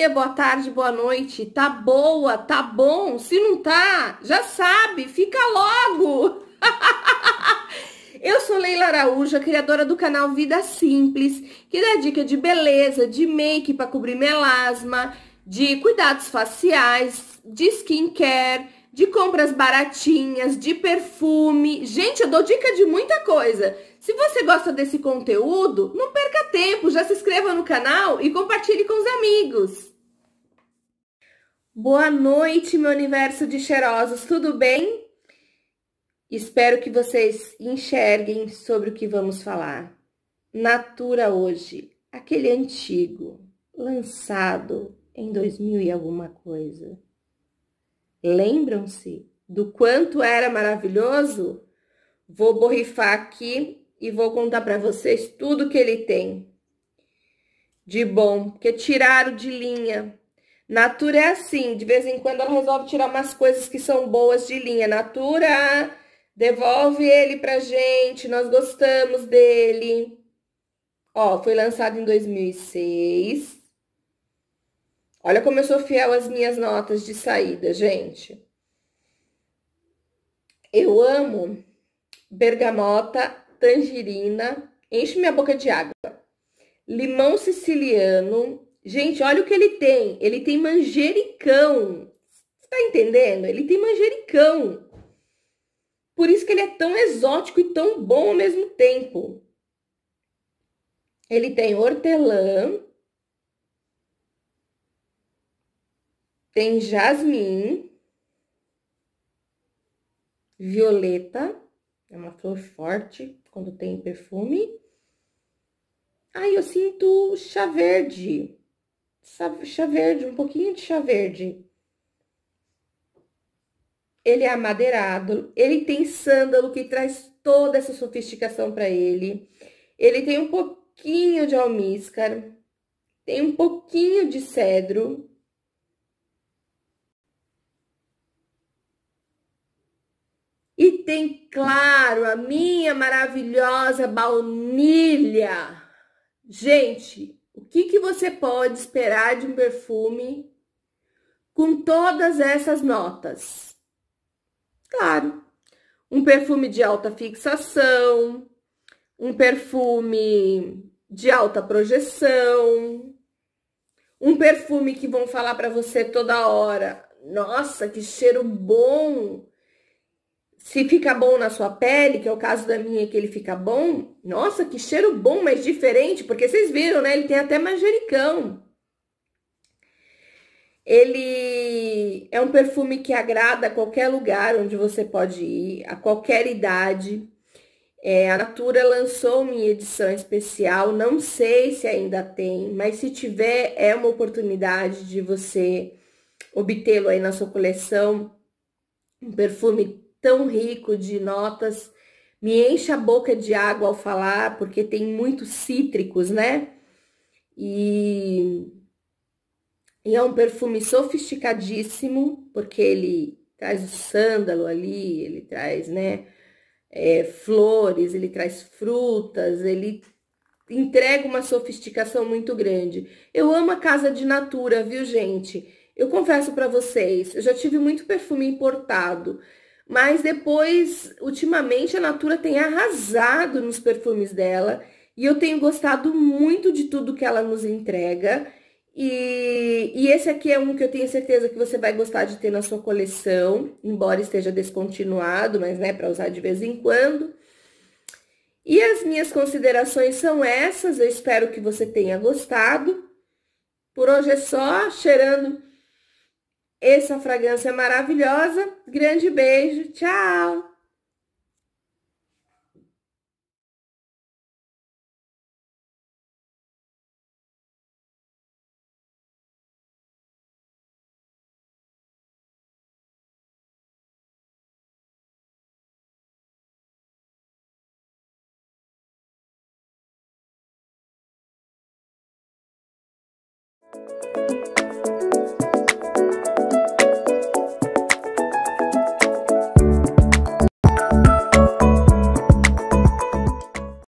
dia, boa tarde, boa noite. Tá boa, tá bom. Se não tá, já sabe, fica logo. Eu sou Leila Araújo, criadora do canal Vida Simples, que dá dica de beleza, de make para cobrir melasma, de cuidados faciais, de skincare, de compras baratinhas, de perfume. Gente, eu dou dica de muita coisa. Se você gosta desse conteúdo, não perca tempo, já se inscreva no canal e compartilhe com os amigos. Boa noite, meu universo de cheirosos, tudo bem? Espero que vocês enxerguem sobre o que vamos falar. Natura hoje, aquele antigo, lançado em 2000 e alguma coisa. Lembram-se do quanto era maravilhoso? Vou borrifar aqui e vou contar para vocês tudo que ele tem de bom, porque tiraram de linha, Natura é assim, de vez em quando ela resolve tirar umas coisas que são boas de linha. Natura, devolve ele pra gente, nós gostamos dele. Ó, foi lançado em 2006. Olha como eu sou fiel às minhas notas de saída, gente. Eu amo bergamota, tangerina, enche minha boca de água. Limão siciliano, Gente, olha o que ele tem. Ele tem manjericão. Você tá entendendo? Ele tem manjericão. Por isso que ele é tão exótico e tão bom ao mesmo tempo. Ele tem hortelã. Tem jasmim. Violeta. É uma flor forte quando tem perfume. Ai, ah, eu sinto chá verde chá verde, um pouquinho de chá verde. Ele é amadeirado, ele tem sândalo que traz toda essa sofisticação para ele. Ele tem um pouquinho de almíscar, tem um pouquinho de cedro. E tem, claro, a minha maravilhosa baunilha. Gente, que, que você pode esperar de um perfume com todas essas notas? Claro, um perfume de alta fixação, um perfume de alta projeção, um perfume que vão falar para você toda hora, nossa, que cheiro bom, se fica bom na sua pele, que é o caso da minha, que ele fica bom, nossa, que cheiro bom, mas diferente, porque vocês viram, né? Ele tem até manjericão. Ele é um perfume que agrada a qualquer lugar onde você pode ir, a qualquer idade. É, a Natura lançou minha edição especial, não sei se ainda tem, mas se tiver, é uma oportunidade de você obtê-lo aí na sua coleção. Um perfume tão rico de notas. Me enche a boca de água ao falar, porque tem muitos cítricos, né? E, e é um perfume sofisticadíssimo, porque ele traz o sândalo ali, ele traz, né? É, flores, ele traz frutas, ele entrega uma sofisticação muito grande. Eu amo a casa de natura, viu, gente? Eu confesso para vocês, eu já tive muito perfume importado mas depois, ultimamente, a Natura tem arrasado nos perfumes dela. E eu tenho gostado muito de tudo que ela nos entrega. E, e, esse aqui é um que eu tenho certeza que você vai gostar de ter na sua coleção, embora esteja descontinuado, mas né, para usar de vez em quando. E as minhas considerações são essas, eu espero que você tenha gostado. Por hoje é só, cheirando essa fragrância é maravilhosa. Grande beijo. Tchau!